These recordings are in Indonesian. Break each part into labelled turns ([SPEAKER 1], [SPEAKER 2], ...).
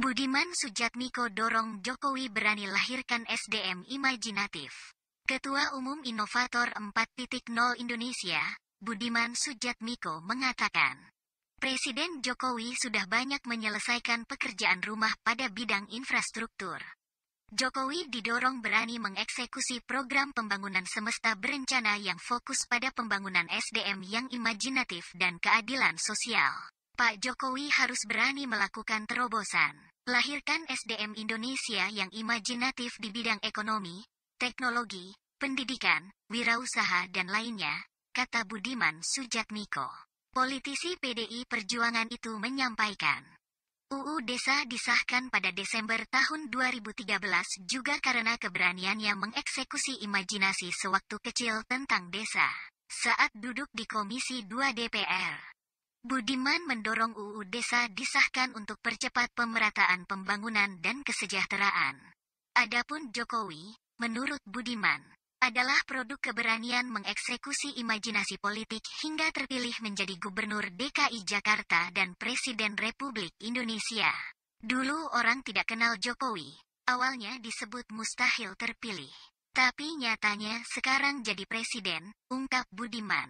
[SPEAKER 1] Budiman Sujatmiko dorong Jokowi berani lahirkan SDM imajinatif. Ketua Umum Inovator 4.0 Indonesia, Budiman Sujatmiko mengatakan, Presiden Jokowi sudah banyak menyelesaikan pekerjaan rumah pada bidang infrastruktur. Jokowi didorong berani mengeksekusi program pembangunan semesta berencana yang fokus pada pembangunan SDM yang imajinatif dan keadilan sosial. Pak Jokowi harus berani melakukan terobosan. Melahirkan SDM Indonesia yang imajinatif di bidang ekonomi, teknologi, pendidikan, wirausaha dan lainnya, kata Budiman Sujatmiko. Politisi PDI Perjuangan itu menyampaikan. UU Desa disahkan pada Desember tahun 2013 juga karena keberaniannya mengeksekusi imajinasi sewaktu kecil tentang desa saat duduk di Komisi 2 DPR. Budiman mendorong UU Desa disahkan untuk percepat pemerataan pembangunan dan kesejahteraan. Adapun Jokowi, menurut Budiman, adalah produk keberanian mengeksekusi imajinasi politik hingga terpilih menjadi Gubernur DKI Jakarta dan Presiden Republik Indonesia. Dulu orang tidak kenal Jokowi, awalnya disebut mustahil terpilih. Tapi nyatanya sekarang jadi presiden, ungkap Budiman.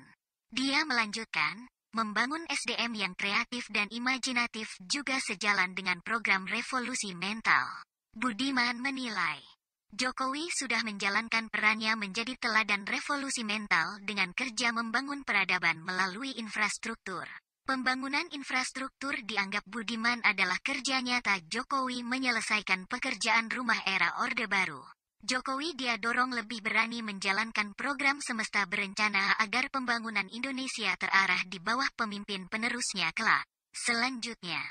[SPEAKER 1] Dia melanjutkan, Membangun SDM yang kreatif dan imajinatif juga sejalan dengan program revolusi mental. Budiman menilai, Jokowi sudah menjalankan perannya menjadi teladan revolusi mental dengan kerja membangun peradaban melalui infrastruktur. Pembangunan infrastruktur dianggap Budiman adalah kerja nyata Jokowi menyelesaikan pekerjaan rumah era Orde Baru. Jokowi dia dorong lebih berani menjalankan program semesta berencana agar pembangunan Indonesia terarah di bawah pemimpin penerusnya kelak. Selanjutnya,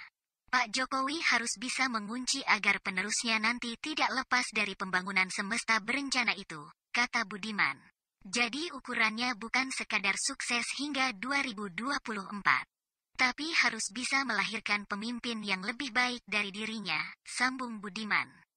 [SPEAKER 1] Pak Jokowi harus bisa mengunci agar penerusnya nanti tidak lepas dari pembangunan semesta berencana itu, kata Budiman. Jadi ukurannya bukan sekadar sukses hingga 2024. Tapi harus bisa melahirkan pemimpin yang lebih baik dari dirinya, sambung Budiman.